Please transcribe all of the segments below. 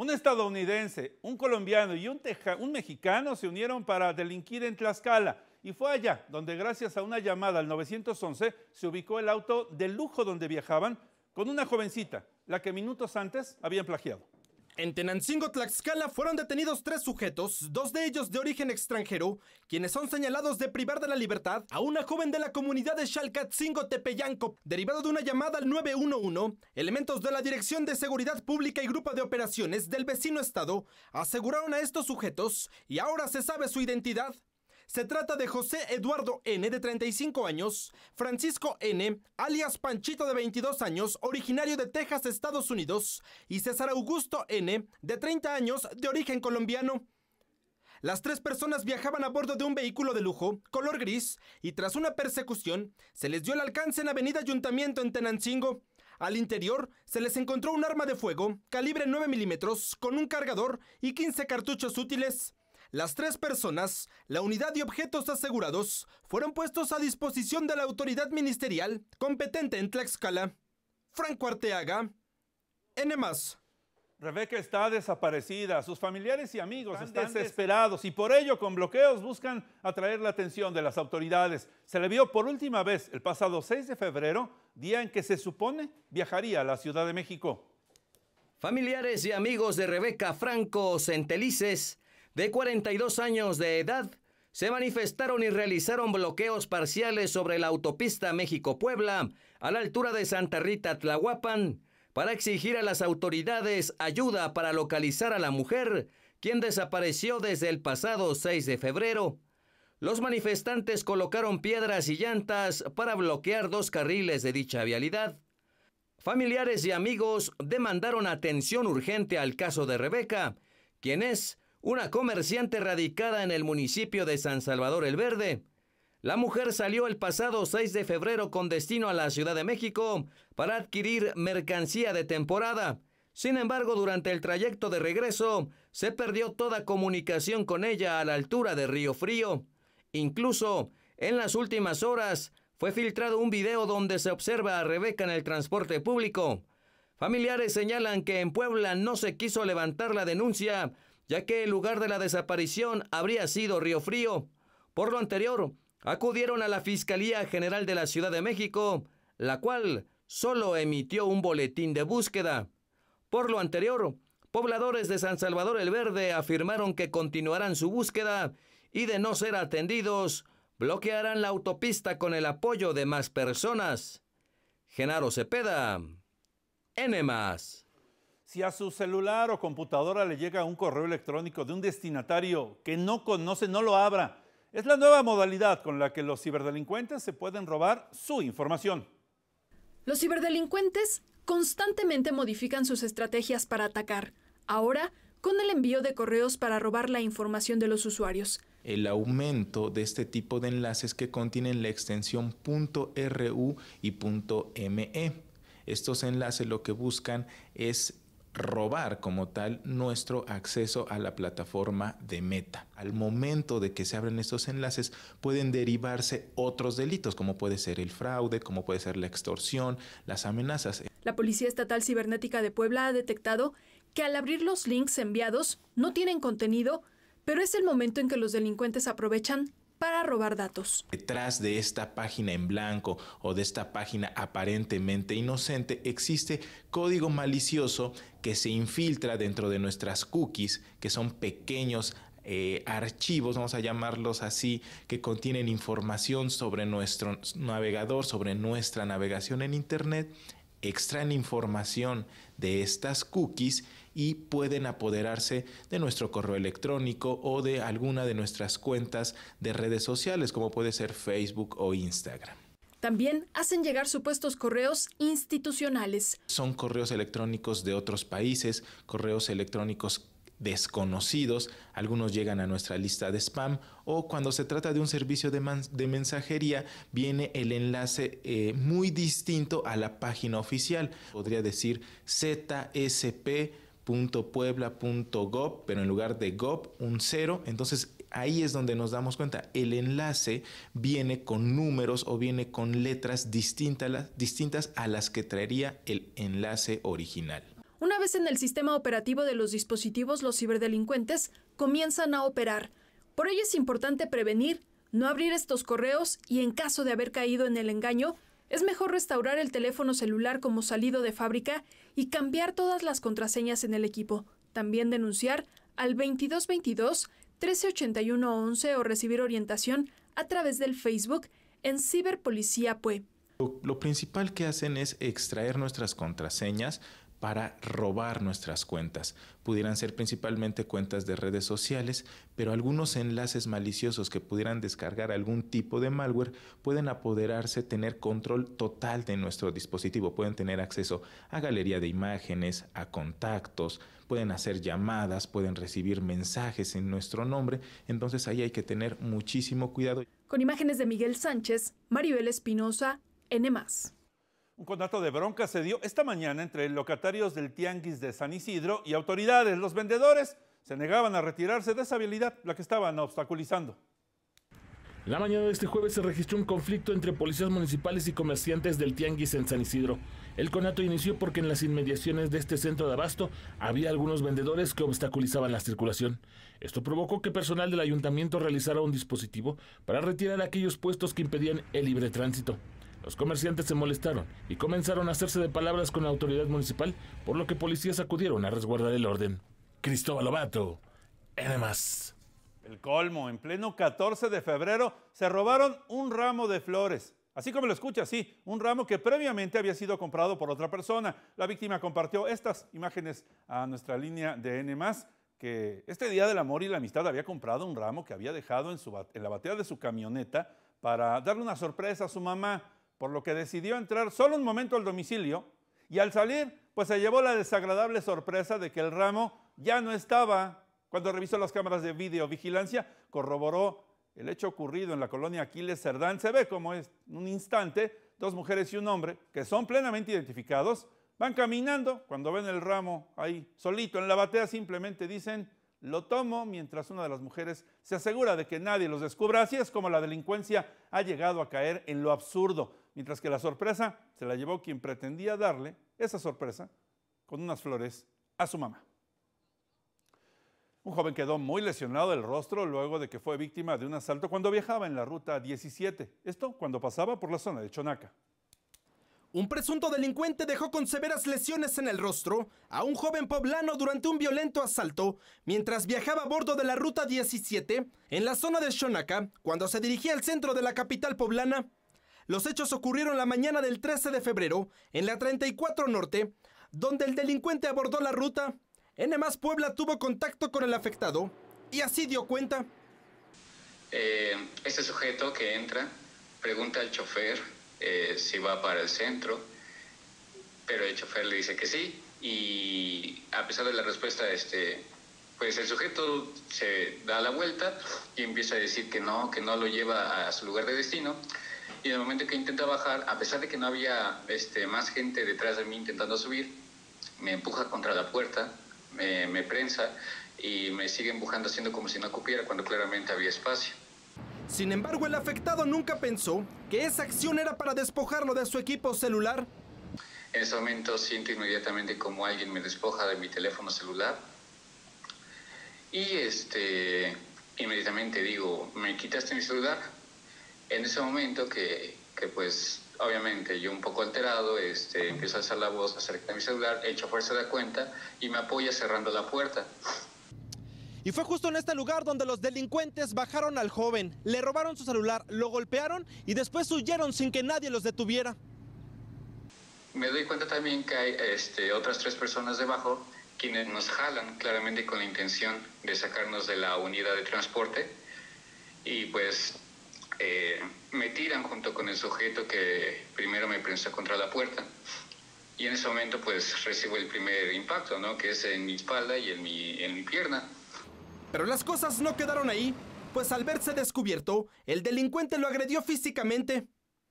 Un estadounidense, un colombiano y un, mexicano se unieron para delinquir en Tlaxcala. Y fue allá donde gracias a una llamada al 911 se ubicó el auto de lujo donde viajaban con una jovencita, la que minutos antes habían plagiado. En Tenancingo, Tlaxcala, fueron detenidos tres sujetos, dos de ellos de origen extranjero, quienes son señalados de privar de la libertad a una joven de la comunidad de Xalcatzingo, Tepeyanco, derivado de una llamada al 911. Elementos de la Dirección de Seguridad Pública y Grupo de Operaciones del vecino estado aseguraron a estos sujetos y ahora se sabe su identidad. Se trata de José Eduardo N., de 35 años, Francisco N., alias Panchito, de 22 años, originario de Texas, Estados Unidos, y César Augusto N., de 30 años, de origen colombiano. Las tres personas viajaban a bordo de un vehículo de lujo, color gris, y tras una persecución, se les dio el alcance en Avenida Ayuntamiento en Tenancingo. Al interior se les encontró un arma de fuego, calibre 9 milímetros, con un cargador y 15 cartuchos útiles. Las tres personas, la unidad y objetos asegurados fueron puestos a disposición de la autoridad ministerial competente en Tlaxcala. Franco Arteaga, N. Rebeca está desaparecida, sus familiares y amigos están, desesperados y por ello con bloqueos buscan atraer la atención de las autoridades. Se le vio por última vez el pasado 6 de febrero, día en que se supone viajaría a la Ciudad de México. Familiares y amigos de Rebeca Franco Centelices de 42 años de edad, se manifestaron y realizaron bloqueos parciales sobre la autopista México-Puebla a la altura de Santa Rita Tlahuapan para exigir a las autoridades ayuda para localizar a la mujer, quien desapareció desde el pasado 6 de febrero. Los manifestantes colocaron piedras y llantas para bloquear dos carriles de dicha vialidad. Familiares y amigos demandaron atención urgente al caso de Rebeca, quien es una comerciante radicada en el municipio de San Salvador el Verde. La mujer salió el pasado 6 de febrero con destino a la Ciudad de México para adquirir mercancía de temporada. Sin embargo, durante el trayecto de regreso, se perdió toda comunicación con ella a la altura de Río Frío. Incluso, en las últimas horas, fue filtrado un video donde se observa a Rebeca en el transporte público. Familiares señalan que en Puebla no se quiso levantar la denuncia ya que el lugar de la desaparición habría sido Río Frío. Por lo anterior, acudieron a la Fiscalía General de la Ciudad de México, la cual solo emitió un boletín de búsqueda. Por lo anterior, pobladores de San Salvador el Verde afirmaron que continuarán su búsqueda y de no ser atendidos, bloquearán la autopista con el apoyo de más personas. Genaro Cepeda, N más. Si a su celular o computadora le llega un correo electrónico de un destinatario que no conoce, no lo abra. Es la nueva modalidad con la que los ciberdelincuentes se pueden robar su información. Los ciberdelincuentes constantemente modifican sus estrategias para atacar. Ahora, con el envío de correos para robar la información de los usuarios. El aumento de este tipo de enlaces que contienen la extensión .ru y .me. Estos enlaces lo que buscan es robar como tal nuestro acceso a la plataforma de Meta. Al momento de que se abren estos enlaces pueden derivarse otros delitos como puede ser el fraude, como puede ser la extorsión, las amenazas. La Policía Estatal Cibernética de Puebla ha detectado que al abrir los links enviados no tienen contenido, pero es el momento en que los delincuentes aprovechan para robar datos. Detrás de esta página en blanco o de esta página aparentemente inocente existe código malicioso que se infiltra dentro de nuestras cookies, que son pequeños eh, archivos, vamos a llamarlos así, que contienen información sobre nuestro navegador, sobre nuestra navegación en Internet, extraen información de estas cookies y pueden apoderarse de nuestro correo electrónico o de alguna de nuestras cuentas de redes sociales como puede ser Facebook o Instagram. También hacen llegar supuestos correos institucionales. Son correos electrónicos de otros países, correos electrónicos desconocidos, algunos llegan a nuestra lista de spam o cuando se trata de un servicio de, mensajería viene el enlace eh, muy distinto a la página oficial, podría decir ZSP puebla.gov, pero en lugar de gob, un cero. Entonces ahí es donde nos damos cuenta. El enlace viene con números o viene con letras distintas, distintas a las que traería el enlace original. Una vez en el sistema operativo de los dispositivos, los ciberdelincuentes comienzan a operar. Por ello es importante prevenir, no abrir estos correos y en caso de haber caído en el engaño, es mejor restaurar el teléfono celular como salido de fábrica y cambiar todas las contraseñas en el equipo. También denunciar al 2222 1381 11 o recibir orientación a través del Facebook en Ciberpolicía Pue. lo principal que hacen es extraer nuestras contraseñas para robar nuestras cuentas. Pudieran ser principalmente cuentas de redes sociales, pero algunos enlaces maliciosos que pudieran descargar algún tipo de malware pueden apoderarse, tener control total de nuestro dispositivo, pueden tener acceso a galería de imágenes, a contactos, pueden hacer llamadas, pueden recibir mensajes en nuestro nombre, entonces ahí hay que tener muchísimo cuidado. Con imágenes de Miguel Sánchez, Maribel Espinosa, N ⁇ un contrato de bronca se dio esta mañana entre locatarios del Tianguis de San Isidro y autoridades. Los vendedores se negaban a retirarse de esa habilidad, la que estaban obstaculizando. La mañana de este jueves se registró un conflicto entre policías municipales y comerciantes del Tianguis en San Isidro. El conato inició porque en las inmediaciones de este centro de abasto había algunos vendedores que obstaculizaban la circulación. Esto provocó que personal del ayuntamiento realizara un dispositivo para retirar aquellos puestos que impedían el libre tránsito. Los comerciantes se molestaron y comenzaron a hacerse de palabras con la autoridad municipal, por lo que policías acudieron a resguardar el orden. Cristóbal Obato, más. El colmo, en pleno 14 de febrero se robaron un ramo de flores. Así como lo escucha, sí, un ramo que previamente había sido comprado por otra persona. La víctima compartió estas imágenes a nuestra línea de N, que este día del amor y la amistad había comprado un ramo que había dejado en, la batería de su camioneta para darle una sorpresa a su mamá por lo que decidió entrar solo un momento al domicilio y al salir, pues se llevó la desagradable sorpresa de que el ramo ya no estaba. Cuando revisó las cámaras de videovigilancia, corroboró el hecho ocurrido en la colonia Aquiles Cerdán. Se ve como es un instante, dos mujeres y un hombre, que son plenamente identificados, van caminando, cuando ven el ramo ahí solito en la batea, simplemente dicen, lo tomo mientras una de las mujeres se asegura de que nadie los descubra. Así es como la delincuencia ha llegado a caer en lo absurdo mientras que la sorpresa se la llevó quien pretendía darle esa sorpresa con unas flores a su mamá. Un joven quedó muy lesionado del rostro luego de que fue víctima de un asalto cuando viajaba en la ruta 17, esto cuando pasaba por la zona de Chonaca. Un presunto delincuente dejó con severas lesiones en el rostro a un joven poblano durante un violento asalto mientras viajaba a bordo de la ruta 17 en la zona de Xonaca cuando se dirigía al centro de la capital poblana. Los hechos ocurrieron la mañana del 13 de febrero en la 34 Norte, donde el delincuente abordó la ruta. N más Puebla tuvo contacto con el afectado y así dio cuenta. este sujeto que entra pregunta al chofer eh, si va para el centro, pero el chofer le dice que sí y a pesar de la respuesta, este, pues el sujeto se da la vuelta y empieza a decir que no, que no lo lleva a su lugar de destino y en el momento que intenta bajar, a pesar de que no había este, más gente detrás de mí intentando subir, me empuja contra la puerta, me, prensa y me sigue empujando haciendo como si no cupiera cuando claramente había espacio. Sin embargo, el afectado nunca pensó que esa acción era para despojarlo de su equipo celular. En ese momento siento inmediatamente como alguien me despoja de mi teléfono celular y este inmediatamente digo, me quitaste mi celular, en ese momento que, pues obviamente yo un poco alterado, este, empiezo a alzar la voz acerca de mi celular, echo fuerza de cuenta y me apoya cerrando la puerta. Y fue justo en este lugar donde los delincuentes bajaron al joven, le robaron su celular, lo golpearon y después huyeron sin que nadie los detuviera. Me doy cuenta también que hay este, otras tres personas debajo quienes nos jalan claramente con la intención de sacarnos de la unidad de transporte y pues eh, me tiran junto con el sujeto que primero me prensa contra la puerta. Y en ese momento pues recibo el primer impacto, ¿no? Que es en mi espalda y en mi, en mi pierna. Pero las cosas no quedaron ahí, pues al verse descubierto, el delincuente lo agredió físicamente.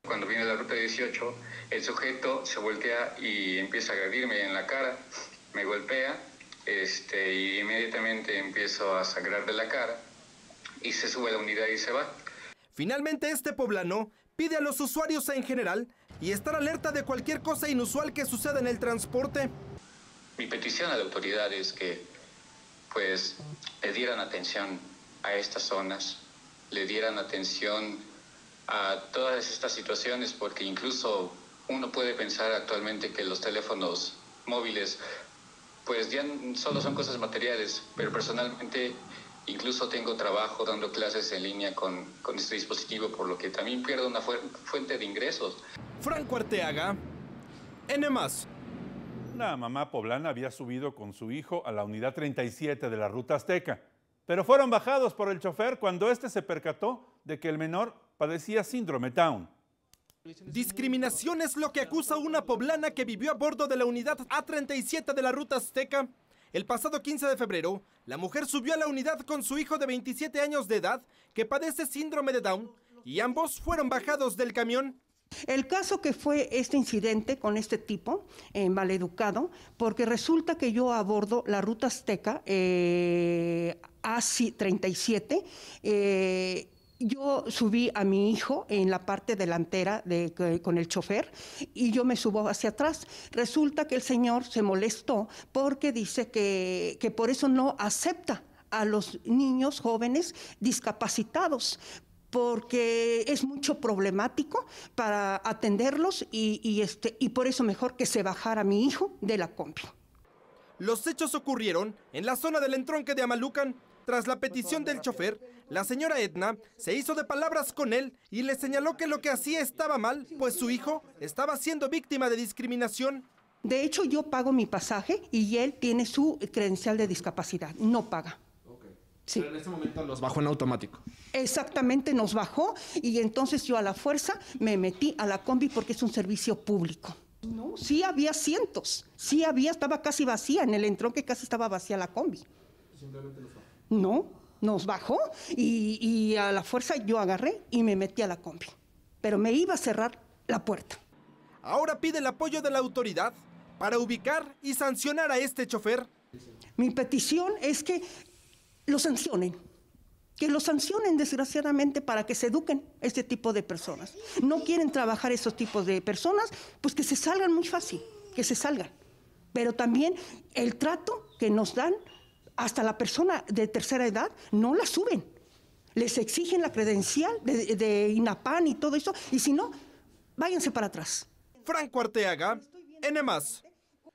Cuando viene la ruta 18, el sujeto se voltea y empieza a agredirme en la cara, me golpea este, y inmediatamente empiezo a sangrar de la cara y se sube a la unidad y se va. Finalmente este poblano pide a los usuarios en general y estar alerta de cualquier cosa inusual que suceda en el transporte. Mi petición a la autoridad es que pues le dieran atención a estas zonas, le dieran atención a todas estas situaciones porque incluso uno puede pensar actualmente que los teléfonos móviles pues ya solo son cosas materiales, pero personalmente Incluso tengo trabajo dando clases en línea con, con este dispositivo, por lo que también pierdo una fuente de ingresos. Franco Arteaga, N Una mamá poblana había subido con su hijo a la unidad 37 de la ruta azteca, pero fueron bajados por el chofer cuando este se percató de que el menor padecía síndrome Down. Discriminación es lo que acusa una poblana que vivió a bordo de la unidad A37 de la ruta azteca el pasado 15 de febrero, la mujer subió a la unidad con su hijo de 27 años de edad, que padece síndrome de Down, y ambos fueron bajados del camión. El caso que fue este incidente con este tipo, eh, maleducado, porque resulta que yo abordo la ruta azteca eh, AC37, yo subí a mi hijo en la parte delantera con el chofer y yo me subo hacia atrás. Resulta que el señor se molestó porque dice que, por eso no acepta a los niños jóvenes discapacitados, porque es mucho problemático para atenderlos y, este, y por eso mejor que se bajara mi hijo de la combi. Los hechos ocurrieron en la zona del entronque de Amalucan. Tras la petición del chofer, la señora Edna se hizo de palabras con él y le señaló que lo que hacía estaba mal, pues su hijo estaba siendo víctima de discriminación. De hecho, yo pago mi pasaje y él tiene su credencial de discapacidad, no paga. Pero en ese momento los bajó en automático. Exactamente, nos bajó y entonces yo a la fuerza me metí a la combi porque es un servicio público. No, sí había cientos, sí había, estaba casi vacía, en el entronque casi estaba vacía la combi. ¿Simplemente los bajó? No, nos bajó y, a la fuerza yo agarré y me metí a la combi. Pero me iba a cerrar la puerta. Ahora pide el apoyo de la autoridad para ubicar y sancionar a este chofer. Mi petición es que lo sancionen. Que lo sancionen desgraciadamente para que se eduquen este tipo de personas. No quieren trabajar esos tipos de personas, pues que se salgan muy fácil, que se salgan. Pero también el trato que nos dan hasta la persona de tercera edad no la suben. Les exigen la credencial de, INAPAN y todo eso, y si no, váyanse para atrás. Franco Arteaga, N.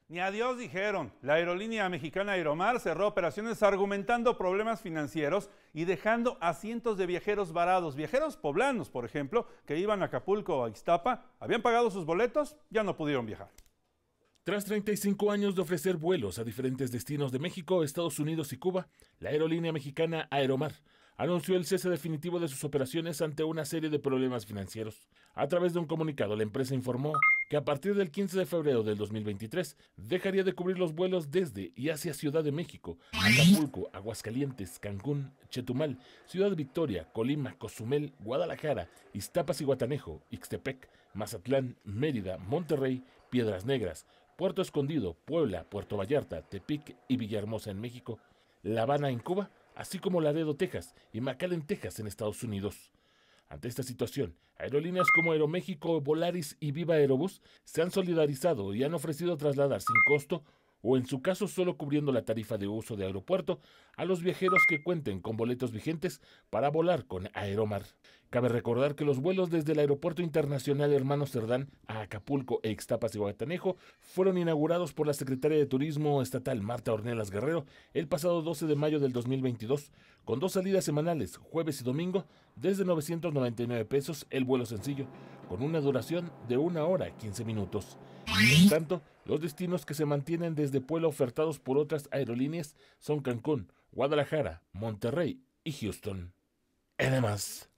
Ni adiós dijeron. La aerolínea mexicana Aeromar cerró operaciones argumentando problemas financieros y dejando a cientos de viajeros varados. Viajeros poblanos, por ejemplo, que iban a Acapulco o a Iztapa, habían pagado sus boletos, ya no pudieron viajar. Tras 35 años de ofrecer vuelos a diferentes destinos de México, Estados Unidos y Cuba, la aerolínea mexicana Aeromar anunció el cese definitivo de sus operaciones ante una serie de problemas financieros. A través de un comunicado, la empresa informó que a partir del 15 de febrero del 2023 dejaría de cubrir los vuelos desde y hacia Ciudad de México, Acapulco, Aguascalientes, Cancún, Chetumal, Ciudad Victoria, Colima, Cozumel, Guadalajara, Iztapas y Guatanejo, Ixtepec, Mazatlán, Mérida, Monterrey, Piedras Negras, Puerto Escondido, Puebla, Puerto Vallarta, Tepic y Villahermosa en México, La Habana en Cuba, así como la Laredo, Texas y McAllen, Texas en Estados Unidos. Ante esta situación, aerolíneas como Aeroméxico, Volaris y Viva Aerobús se han solidarizado y han ofrecido trasladar sin costo o en su caso solo cubriendo la tarifa de uso de aeropuerto a los viajeros que cuenten con boletos vigentes para volar con Aeromar. Cabe recordar que los vuelos desde el Aeropuerto Internacional Hermano Cerdán a Acapulco, Extapas y Guatanejo fueron inaugurados por la secretaria de Turismo Estatal Marta Ornelas Guerrero el pasado 12 de mayo del 2022, con dos salidas semanales, jueves y domingo, desde 999 pesos el vuelo sencillo, con una duración de 1 hora 15 minutos. En tanto, los destinos que se mantienen desde Puebla ofertados por otras aerolíneas son Cancún, Guadalajara, Monterrey y Houston. Además,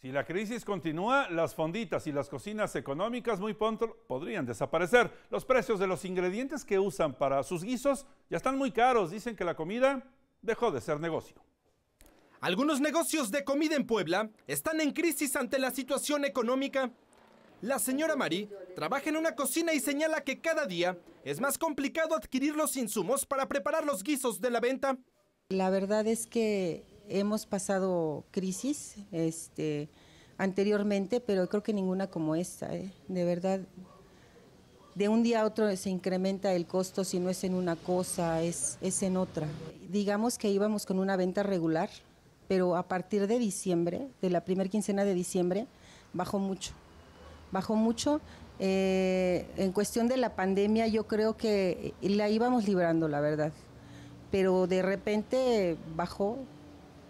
si la crisis continúa, las fonditas y las cocinas económicas muy pronto podrían desaparecer. Los precios de los ingredientes que usan para sus guisos ya están muy caros. Dicen que la comida dejó de ser negocio. Algunos negocios de comida en Puebla están en crisis ante la situación económica. La señora Marí trabaja en una cocina y señala que cada día es más complicado adquirir los insumos para preparar los guisos de la venta. La verdad es que hemos pasado crisis este, anteriormente, pero creo que ninguna como esta. ¿eh? De verdad, de un día a otro se incrementa el costo, si no es en una cosa, es, es en otra. Digamos que íbamos con una venta regular, pero a partir de diciembre, de la primera quincena de diciembre, bajó mucho. Bajó mucho. Eh, en cuestión de la pandemia, yo creo que la íbamos librando, la verdad. Pero de repente bajó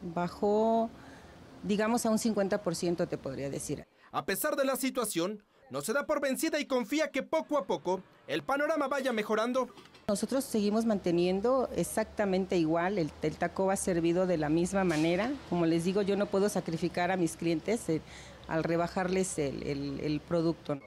bajó, digamos, a un 50%, te podría decir. A pesar de la situación, no se da por vencida y confía que poco a poco el panorama vaya mejorando. Nosotros seguimos manteniendo exactamente igual, el, taco va servido de la misma manera. Como les digo, yo no puedo sacrificar a mis clientes eh, al rebajarles el producto.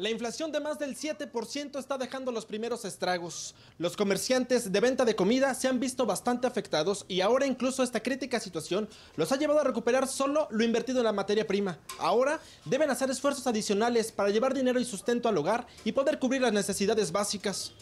La inflación de más del 7% está dejando los primeros estragos. Los comerciantes de venta de comida se han visto bastante afectados y ahora incluso esta crítica situación los ha llevado a recuperar solo lo invertido en la materia prima. Ahora deben hacer esfuerzos adicionales para llevar dinero y sustento al hogar y poder cubrir las necesidades básicas.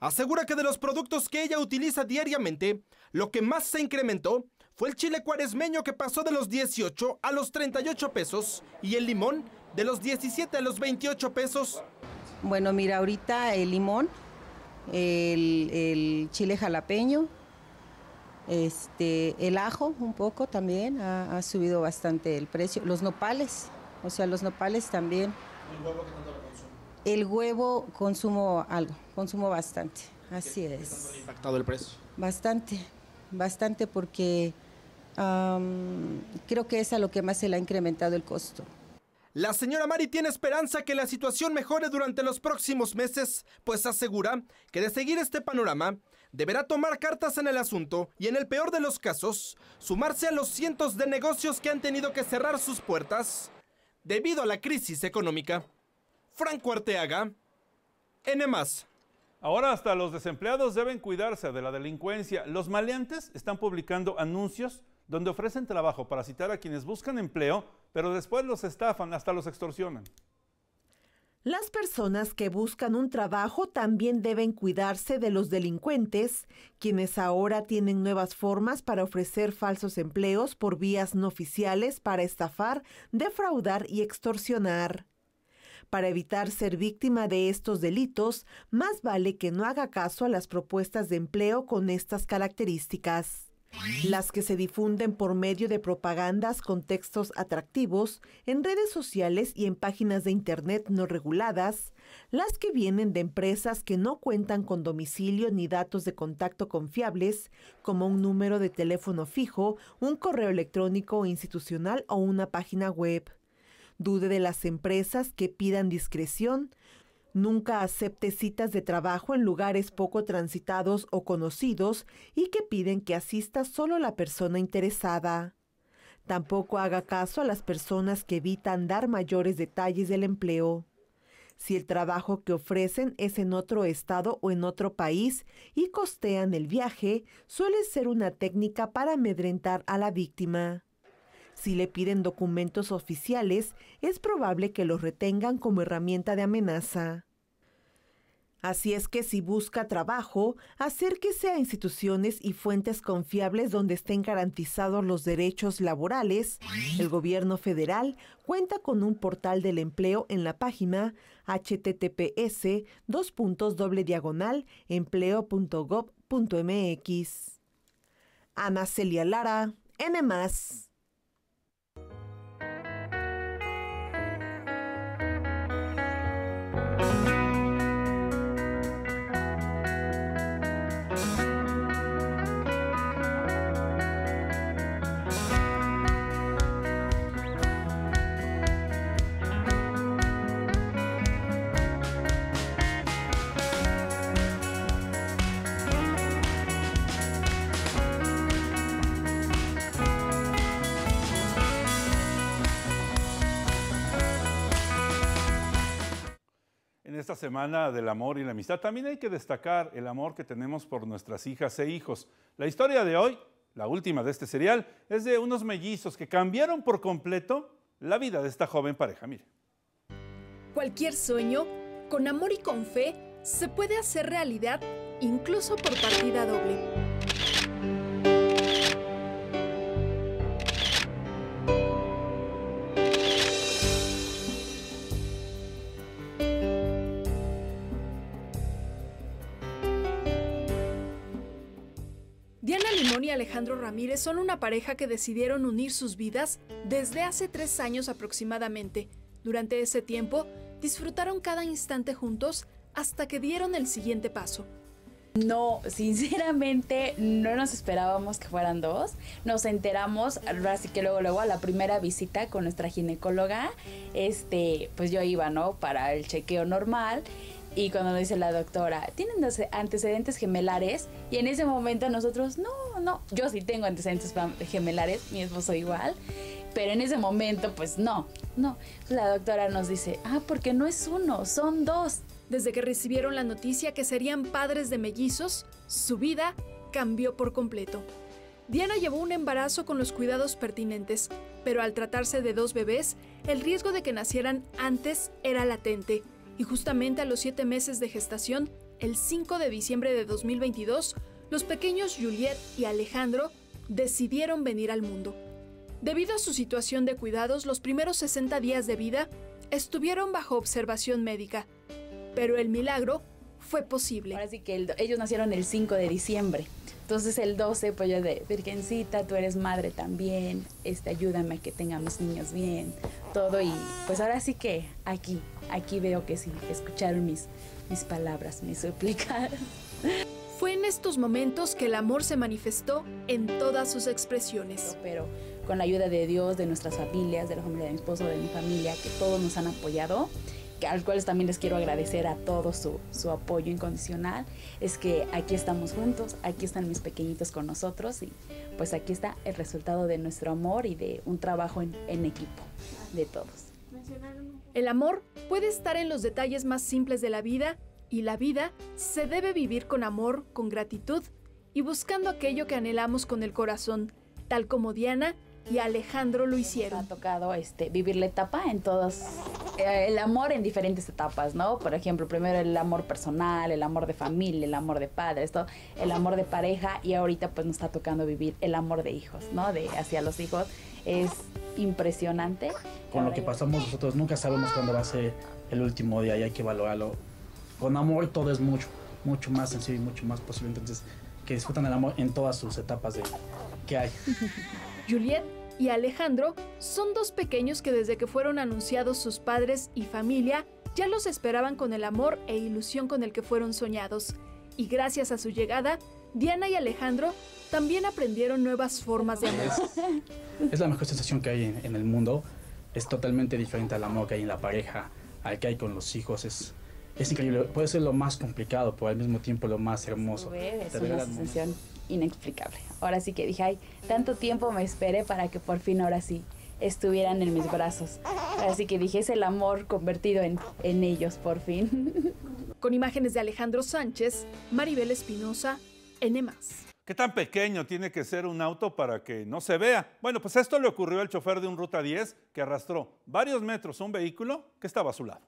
Asegura que de los productos que ella utiliza diariamente, lo que más se incrementó fue el chile cuaresmeño que pasó de los 18 a los 38 pesos y el limón de los 17 a los 28 pesos. Bueno, mira, ahorita el limón, el, chile jalapeño, este, el ajo un poco también, ha, subido bastante el precio. Los nopales, o sea, los nopales también. ¿El huevo qué tanto lo consumo? El huevo consumo algo, consumo bastante, así es. ¿Qué tanto ha impactado el precio? Bastante, bastante porque creo que es a lo que más se le ha incrementado el costo. La señora Mari tiene esperanza que la situación mejore durante los próximos meses, pues asegura que de seguir este panorama, deberá tomar cartas en el asunto y en el peor de los casos, sumarse a los cientos de negocios que han tenido que cerrar sus puertas debido a la crisis económica. Franco Arteaga, N ⁇ Ahora hasta los desempleados deben cuidarse de la delincuencia. Los maleantes están publicando anuncios donde ofrecen trabajo para citar a quienes buscan empleo pero después los estafan, hasta los extorsionan. Las personas que buscan un trabajo también deben cuidarse de los delincuentes, quienes ahora tienen nuevas formas para ofrecer falsos empleos por vías no oficiales para estafar, defraudar y extorsionar. Para evitar ser víctima de estos delitos, más vale que no haga caso a las propuestas de empleo con estas características las que se difunden por medio de propagandas con textos atractivos en redes sociales y en páginas de Internet no reguladas, las que vienen de empresas que no cuentan con domicilio ni datos de contacto confiables, como un número de teléfono fijo, un correo electrónico institucional o una página web. Dude de las empresas que pidan discreción, Nunca acepte citas de trabajo en lugares poco transitados o conocidos y que piden que asista solo la persona interesada. Tampoco haga caso a las personas que evitan dar mayores detalles del empleo. Si el trabajo que ofrecen es en otro estado o en otro país y costean el viaje, suele ser una técnica para amedrentar a la víctima. Si le piden documentos oficiales, es probable que los retengan como herramienta de amenaza. Así es que si busca trabajo, acérquese a instituciones y fuentes confiables donde estén garantizados los derechos laborales. El gobierno federal cuenta con un portal del empleo en la página https empleo.gov.mx. Ana Celia Lara, N. esta semana del amor y la amistad también hay que destacar el amor que tenemos por nuestras hijas e hijos. La historia de hoy, la última de este serial, es de unos mellizos que cambiaron por completo la vida de esta joven pareja. Mire. Cualquier sueño, con amor y con fe, se puede hacer realidad incluso por partida doble. Alejandro Ramírez son una pareja que decidieron unir sus vidas desde hace tres años aproximadamente. Durante ese tiempo, disfrutaron cada instante juntos hasta que dieron el siguiente paso. No, sinceramente no nos esperábamos que fueran dos. Nos enteramos, así que luego, luego a la primera visita con nuestra ginecóloga, este, pues yo iba, ¿no? Para el chequeo normal. Y cuando nos dice la doctora, ¿tienen antecedentes gemelares? Y en ese momento nosotros, no, no, yo sí tengo antecedentes gemelares, mi esposo igual, pero en ese momento pues no, no. La doctora nos dice, ah, porque no es uno, son dos. Desde que recibieron la noticia que serían padres de mellizos, su vida cambió por completo. Diana llevó un embarazo con los cuidados pertinentes, pero al tratarse de dos bebés, el riesgo de que nacieran antes era latente y justamente a los siete meses de gestación, el 5 de diciembre de 2022, los pequeños Juliet y Alejandro decidieron venir al mundo. Debido a su situación de cuidados, los primeros 60 días de vida estuvieron bajo observación médica, pero el milagro fue posible. Ahora sí que ellos nacieron el 5 de diciembre. Entonces el 12, pues yo de Virgencita, tú eres madre también, este, ayúdame a que tengamos niños bien, todo. Y pues ahora sí que aquí, Aquí veo que sí, escucharon mis, mis palabras, me suplicaron. Fue en estos momentos que el amor se manifestó en todas sus expresiones. Pero con la ayuda de Dios, de nuestras familias, de la familia de mi esposo, de mi familia, que todos nos han apoyado, a al cuales también les quiero agradecer a todos su, su, apoyo incondicional, es que aquí estamos juntos, aquí están mis pequeñitos con nosotros y pues aquí está el resultado de nuestro amor y de un trabajo en, en equipo de todos. El amor puede estar en los detalles más simples de la vida y la vida se debe vivir con amor, con gratitud y buscando aquello que anhelamos con el corazón, tal como Diana y Alejandro lo hicieron. Ha tocado este, vivir la etapa en todos, eh, el amor en diferentes etapas, ¿no? Por ejemplo, primero el amor personal, el amor de familia, el amor de padre, el amor de pareja y ahorita pues nos está tocando vivir el amor de hijos, ¿no? De hacia los hijos es impresionante. Con lo que pasamos nosotros, nunca sabemos cuándo va a ser el último día y hay que valorarlo. Con amor todo es mucho, mucho más sencillo y mucho más posible. Entonces, que disfruten el amor en todas sus etapas de que hay. Juliet y Alejandro son dos pequeños que desde que fueron anunciados sus padres y familia, ya los esperaban con el amor e ilusión con el que fueron soñados. Y gracias a su llegada, Diana y Alejandro también aprendieron nuevas formas de amor. Es, la mejor sensación que hay en, el mundo. Es totalmente diferente al amor que hay en la pareja, al que hay con los hijos. Es, increíble. Puede ser lo más complicado, pero al mismo tiempo lo más hermoso. Es una sensación inexplicable. Ahora sí que dije, ay, tanto tiempo me esperé para que por fin ahora sí estuvieran en mis brazos. Así que dije, es el amor convertido en, en ellos por fin. Con imágenes de Alejandro Sánchez, Maribel Espinosa, enemas. ¿Qué tan pequeño tiene que ser un auto para que no se vea? Bueno, pues esto le ocurrió al chofer de un Ruta 10 que arrastró varios metros un vehículo que estaba a su lado.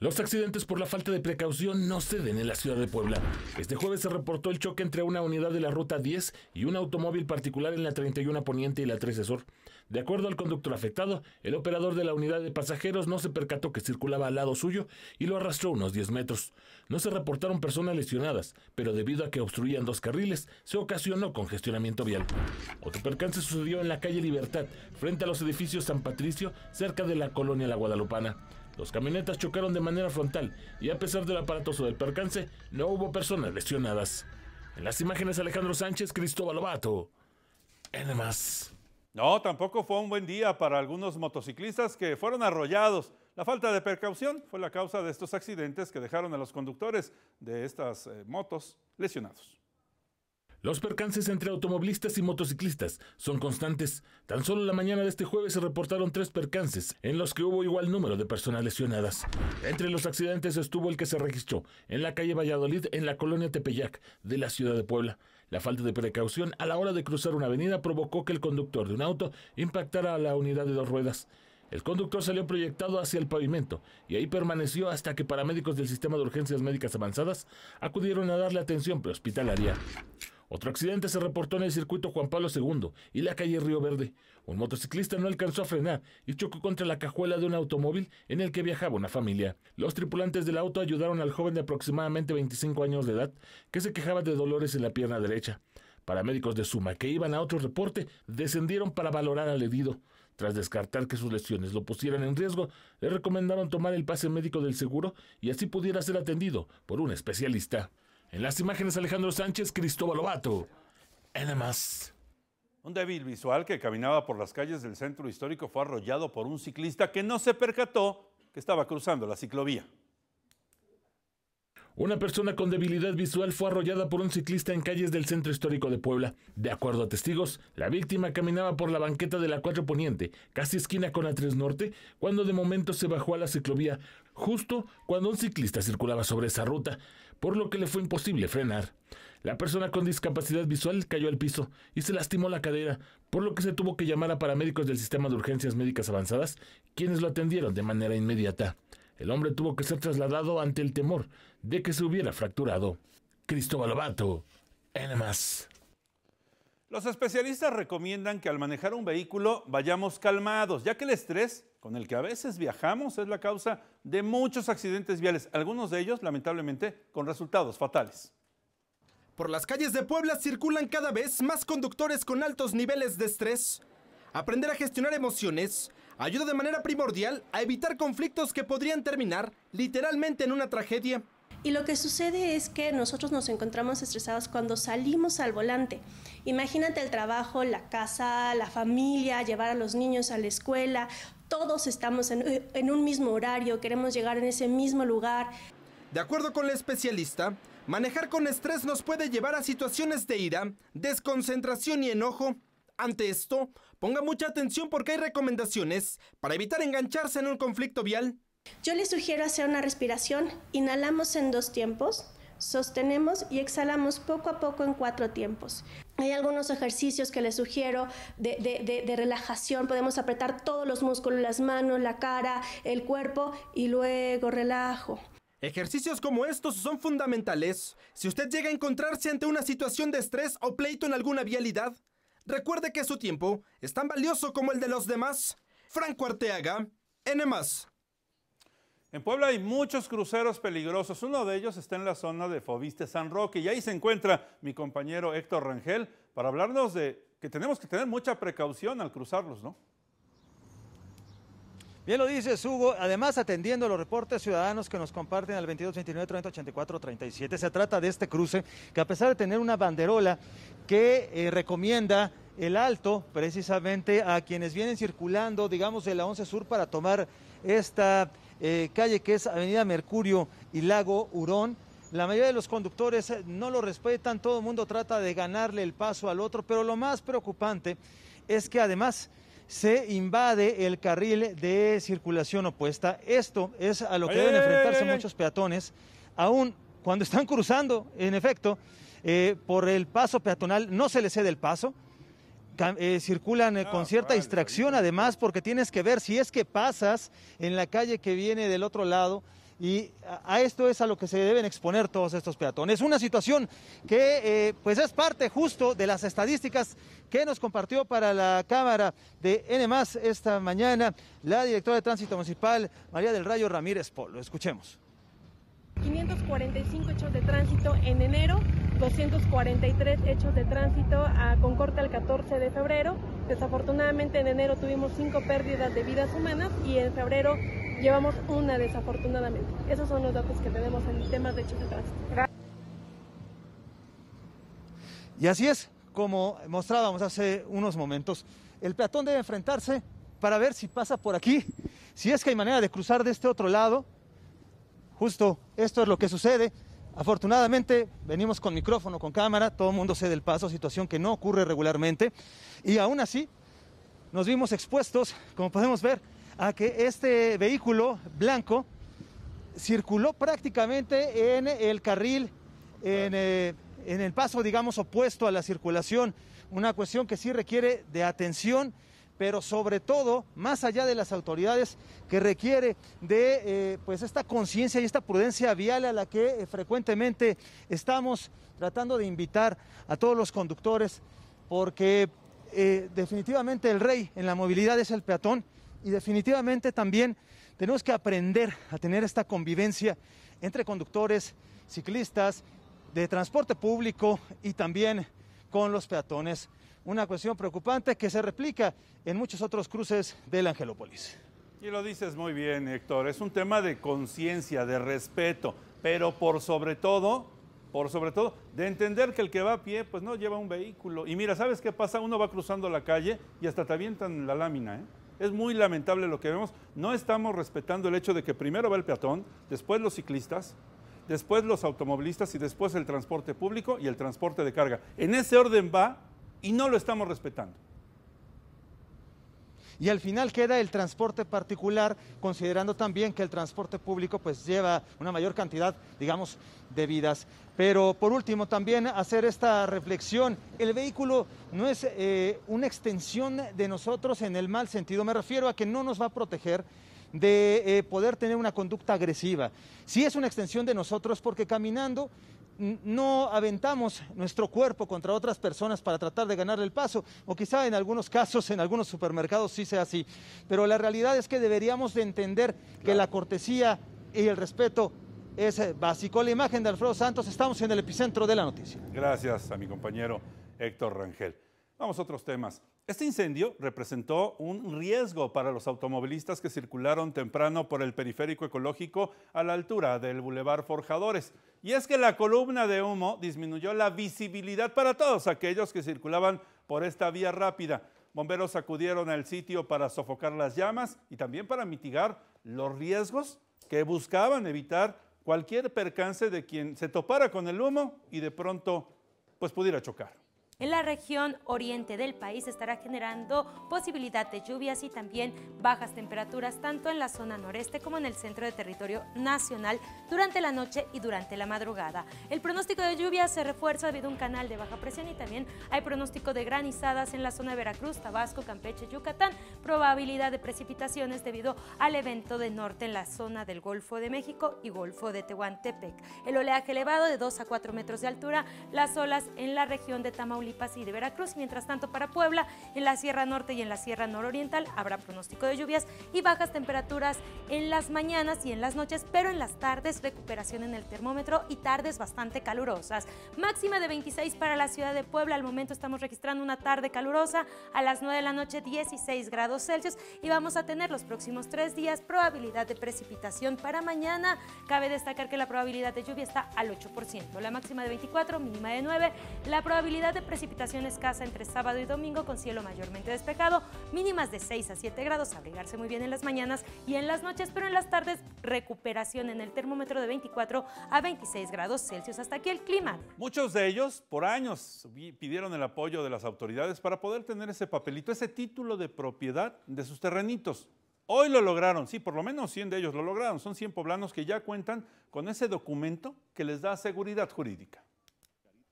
Los accidentes por la falta de precaución no ceden en la ciudad de Puebla. Este jueves se reportó el choque entre una unidad de la Ruta 10 y un automóvil particular en la 31 Poniente y la 13 Sur. De acuerdo al conductor afectado, el operador de la unidad de pasajeros no se percató que circulaba al lado suyo y lo arrastró unos 10 metros. No se reportaron personas lesionadas, pero debido a que obstruían dos carriles, se ocasionó congestionamiento vial. Otro percance sucedió en la calle Libertad, frente a los edificios San Patricio, cerca de la colonia La Guadalupana. Los camionetas chocaron de manera frontal y a pesar del aparatoso del percance, no hubo personas lesionadas. En las imágenes Alejandro Sánchez, Cristóbal Ovato. En más. No, tampoco fue un buen día para algunos motociclistas que fueron arrollados. La falta de precaución fue la causa de estos accidentes que dejaron a los conductores de estas eh, motos lesionados. Los percances entre automovilistas y motociclistas son constantes. Tan solo la mañana de este jueves se reportaron tres percances en los que hubo igual número de personas lesionadas. Entre los accidentes estuvo el que se registró en la calle Valladolid, en la colonia Tepeyac de la ciudad de Puebla. La falta de precaución a la hora de cruzar una avenida provocó que el conductor de un auto impactara a la unidad de dos ruedas. El conductor salió proyectado hacia el pavimento y ahí permaneció hasta que paramédicos del sistema de urgencias médicas avanzadas acudieron a darle atención prehospitalaria. Otro accidente se reportó en el circuito Juan Pablo II y la calle Río Verde. Un motociclista no alcanzó a frenar y chocó contra la cajuela de un automóvil en el que viajaba una familia. Los tripulantes del auto ayudaron al joven de aproximadamente 25 años de edad que se quejaba de dolores en la pierna derecha. Paramédicos de Suma que iban a otro reporte descendieron para valorar al herido. Tras descartar que sus lesiones lo pusieran en riesgo, le recomendaron tomar el pase médico del seguro y así pudiera ser atendido por un especialista. En las imágenes Alejandro Sánchez, Cristóbal Lobato, además Un débil visual que caminaba por las calles del centro histórico fue arrollado por un ciclista que no se percató que estaba cruzando la ciclovía. Una persona con debilidad visual fue arrollada por un ciclista en calles del centro histórico de Puebla. De acuerdo a testigos, la víctima caminaba por la banqueta de la 4 Poniente, casi esquina con la 3 Norte, cuando de momento se bajó a la ciclovía, justo cuando un ciclista circulaba sobre esa ruta por lo que le fue imposible frenar. La persona con discapacidad visual cayó al piso y se lastimó la cadera, por lo que se tuvo que llamar a paramédicos del sistema de urgencias médicas avanzadas, quienes lo atendieron de manera inmediata. El hombre tuvo que ser trasladado ante el temor de que se hubiera fracturado. Cristóbal Obato, Los especialistas recomiendan que al manejar un vehículo vayamos calmados, ya que el estrés con el que a veces viajamos es la causa de muchos accidentes viales, algunos de ellos lamentablemente con resultados fatales. Por las calles de Puebla circulan cada vez más conductores con altos niveles de estrés. Aprender a gestionar emociones ayuda de manera primordial a evitar conflictos que podrían terminar literalmente en una tragedia. Y lo que sucede es que nosotros nos encontramos estresados cuando salimos al volante. Imagínate el trabajo, la casa, la familia, llevar a los niños a la escuela, todos estamos en, un mismo horario, queremos llegar en ese mismo lugar. De acuerdo con la especialista, manejar con estrés nos puede llevar a situaciones de ira, desconcentración y enojo. Ante esto, ponga mucha atención porque hay recomendaciones para evitar engancharse en un conflicto vial. Yo le sugiero hacer una respiración. Inhalamos en dos tiempos, sostenemos y exhalamos poco a poco en cuatro tiempos. Hay algunos ejercicios que les sugiero de, relajación. Podemos apretar todos los músculos, las manos, la cara, el cuerpo y luego relajo. Ejercicios como estos son fundamentales. Si usted llega a encontrarse ante una situación de estrés o pleito en alguna vialidad, recuerde que su tiempo es tan valioso como el de los demás. Franco Arteaga, N. En Puebla hay muchos cruceros peligrosos. Uno de ellos está en la zona de Fobiste San Roque y ahí se encuentra mi compañero Héctor Rangel para hablarnos de que tenemos que tener mucha precaución al cruzarlos, ¿no? Bien lo dices, Hugo. Además, atendiendo los reportes ciudadanos que nos comparten al 22, 29, 37, se trata de este cruce que a pesar de tener una banderola que eh, recomienda el alto precisamente a quienes vienen circulando, digamos, de la 11 Sur para tomar esta eh, calle que es Avenida Mercurio y Lago Hurón. La mayoría de los conductores eh, no lo respetan, todo el mundo trata de ganarle el paso al otro, pero lo más preocupante es que además se invade el carril de circulación opuesta. Esto es a lo que deben enfrentarse muchos peatones, aún cuando están cruzando, en efecto, eh, por el paso peatonal, no se les cede el paso. Eh, circulan ah, con cierta distracción además porque tienes que ver si es que pasas en la calle que viene del otro lado. Y a esto es a lo que se deben exponer todos estos peatones. Una situación que eh, pues es parte justo de las estadísticas que nos compartió para la Cámara de N esta mañana la directora de Tránsito Municipal, María del Rayo Ramírez Polo. Escuchemos. 545 hechos de tránsito en enero 243 hechos de tránsito a, ah, con corte al 14 de febrero. Desafortunadamente en enero tuvimos cinco pérdidas de vidas humanas y en febrero llevamos una desafortunadamente. Esos son los datos que tenemos en temas de hechos de tránsito. Y así es, como mostrábamos hace unos momentos, el peatón debe enfrentarse para ver si pasa por aquí, si es que hay manera de cruzar de este otro lado. Justo esto es lo que sucede. Afortunadamente venimos con micrófono, con cámara, todo el mundo se del paso, situación que no ocurre regularmente. Y aún así nos vimos expuestos, como podemos ver, a que este vehículo blanco circuló prácticamente en el carril, en, eh, en el paso, digamos, opuesto a la circulación. Una cuestión que sí requiere de atención pero sobre todo, más allá de las autoridades, que requiere de eh, pues esta conciencia y esta prudencia vial a la que eh, frecuentemente estamos tratando de invitar a todos los conductores, porque eh, definitivamente el rey en la movilidad es el peatón y definitivamente también tenemos que aprender a tener esta convivencia entre conductores, ciclistas, de transporte público y también con los peatones una cuestión preocupante que se replica en muchos otros cruces del Angelópolis. Y lo dices muy bien, Héctor, es un tema de conciencia, de respeto, pero por sobre todo, por sobre todo, de entender que el que va a pie, pues no lleva un vehículo. Y mira, ¿sabes qué pasa? Uno va cruzando la calle y hasta te avientan la lámina, ¿eh? Es muy lamentable lo que vemos. No estamos respetando el hecho de que primero va el peatón, después los ciclistas, después los automovilistas y después el transporte público y el transporte de carga. En ese orden va y no lo estamos respetando. Y al final queda el transporte particular, considerando también que el transporte público pues lleva una mayor cantidad, digamos, de vidas. Pero por último, también hacer esta reflexión, el vehículo no es eh, una extensión de nosotros en el mal sentido, me refiero a que no nos va a proteger de eh, poder tener una conducta agresiva. Sí es una extensión de nosotros, porque caminando no aventamos nuestro cuerpo contra otras personas para tratar de ganarle el paso, o quizá en algunos casos, en algunos supermercados sí sea así, pero la realidad es que deberíamos de entender que la cortesía y el respeto es eh, básico. La imagen de Alfredo Santos, estamos en el epicentro de la noticia. Gracias a mi compañero Héctor Rangel. Vamos a otros temas. Este incendio representó un riesgo para los automovilistas que circularon temprano por el periférico ecológico a la altura del Boulevard Forjadores. Y es que la columna de humo disminuyó la visibilidad para todos aquellos que circulaban por esta vía rápida. Bomberos acudieron al sitio para sofocar las llamas y también para mitigar los riesgos que buscaban evitar cualquier percance de quien se topara con el humo y de pronto pues pudiera chocar en la región oriente del país estará generando posibilidad de lluvias y también bajas temperaturas tanto en la zona noreste como en el centro de territorio nacional durante la noche y durante la madrugada. El pronóstico de lluvias se refuerza debido a un canal de baja presión y también hay pronóstico de granizadas en la zona de Veracruz, Tabasco, Campeche, Yucatán, probabilidad de precipitaciones debido al evento de norte en la zona del Golfo de México y Golfo de Tehuantepec. El oleaje elevado de 2 a 4 metros de altura, las olas en la región de Tamaulipas Tamaulipas y de Veracruz. Mientras tanto, para Puebla, en la Sierra Norte y en la Sierra Nororiental habrá pronóstico de lluvias y bajas temperaturas en las mañanas y en las noches, pero en las tardes recuperación en el termómetro y tardes bastante calurosas. Máxima de 26 para la ciudad de Puebla. Al momento estamos registrando una tarde calurosa a las 9 de la noche 16 grados Celsius y vamos a tener los próximos tres días probabilidad de precipitación para mañana. Cabe destacar que la probabilidad de lluvia está al 8%, la máxima de 24, mínima de 9. La probabilidad de precipitación precipitación escasa entre sábado y domingo con cielo mayormente despejado, mínimas de 6 a 7 grados, abrigarse muy bien en las mañanas y en las noches, pero en las tardes recuperación en el termómetro de 24 a 26 grados Celsius. Hasta aquí el clima. Muchos de ellos por años pidieron el apoyo de las autoridades para poder tener ese papelito, ese título de propiedad de sus terrenitos. Hoy lo lograron, sí, por lo menos 100 de ellos lo lograron. Son 100 poblanos que ya cuentan con ese documento que les da seguridad jurídica.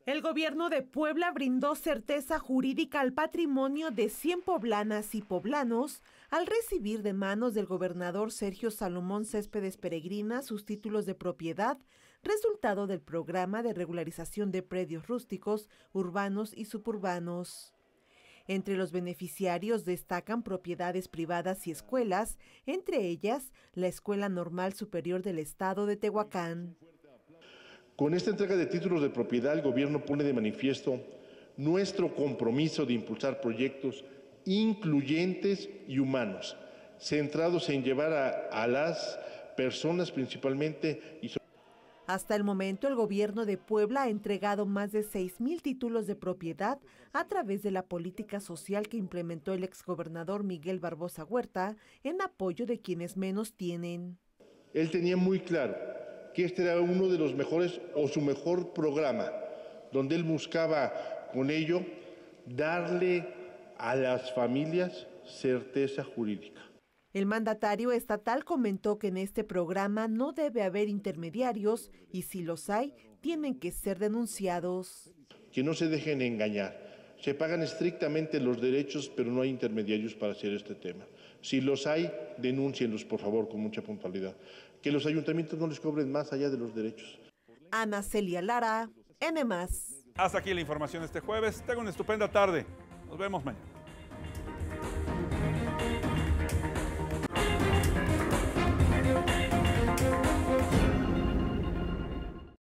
El gobierno de Puebla brindó certeza jurídica al patrimonio de 100 poblanas y poblanos al recibir de manos del gobernador Sergio Salomón Céspedes Peregrina sus títulos de propiedad, resultado del programa de regularización de predios rústicos, urbanos y suburbanos. Entre los beneficiarios destacan propiedades privadas y escuelas, entre ellas la Escuela Normal Superior del Estado de Tehuacán. Con esta entrega de títulos de propiedad, el gobierno pone de manifiesto nuestro compromiso de impulsar proyectos incluyentes y humanos, centrados en llevar a, las personas principalmente y hasta el momento, el gobierno de Puebla ha entregado más de mil títulos de propiedad a través de la política social que implementó el exgobernador Miguel Barbosa Huerta en apoyo de quienes menos tienen. Él tenía muy claro que este era uno de los mejores o su mejor programa, donde él buscaba con ello darle a las familias certeza jurídica. El mandatario estatal comentó que en este programa no debe haber intermediarios y si los hay, tienen que ser denunciados. Que no se dejen engañar. Se pagan estrictamente los derechos, pero no hay intermediarios para hacer este tema. Si los hay, denúncienlos, por favor, con mucha puntualidad que los ayuntamientos no les cobren más allá de los derechos. Ana Celia Lara, N. Hasta aquí la información este jueves. Tengo una estupenda tarde. Nos vemos mañana.